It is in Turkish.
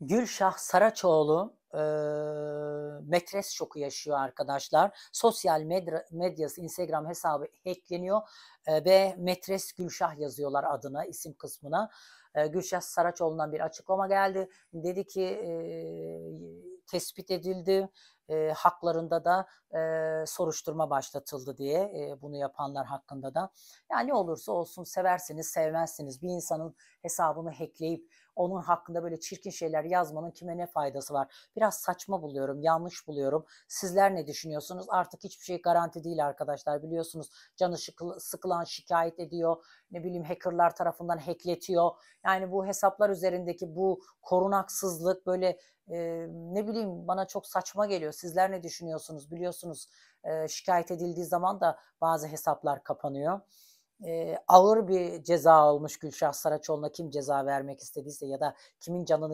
Gülşah Saraçoğlu e, metres şoku yaşıyor arkadaşlar. Sosyal medya, medyası Instagram hesabı hackleniyor e, ve metres Gülşah yazıyorlar adına isim kısmına. E, Gülşah Saraçoğlu'ndan bir açıklama geldi. Dedi ki e, tespit edildi e, haklarında da e, soruşturma başlatıldı diye e, bunu yapanlar hakkında da. Yani ne olursa olsun seversiniz sevmezsiniz bir insanın hesabını hackleyip onun hakkında böyle çirkin şeyler yazmanın kime ne faydası var? Biraz saçma buluyorum, yanlış buluyorum. Sizler ne düşünüyorsunuz? Artık hiçbir şey garanti değil arkadaşlar biliyorsunuz. Canı sıkılan şikayet ediyor, ne bileyim hackerlar tarafından hackletiyor. Yani bu hesaplar üzerindeki bu korunaksızlık böyle e, ne bileyim bana çok saçma geliyor. Sizler ne düşünüyorsunuz? Biliyorsunuz e, şikayet edildiği zaman da bazı hesaplar kapanıyor. E, ağır bir ceza olmuş Gülşah Saraçoğlu'na kim ceza vermek istediyse ya da kimin canını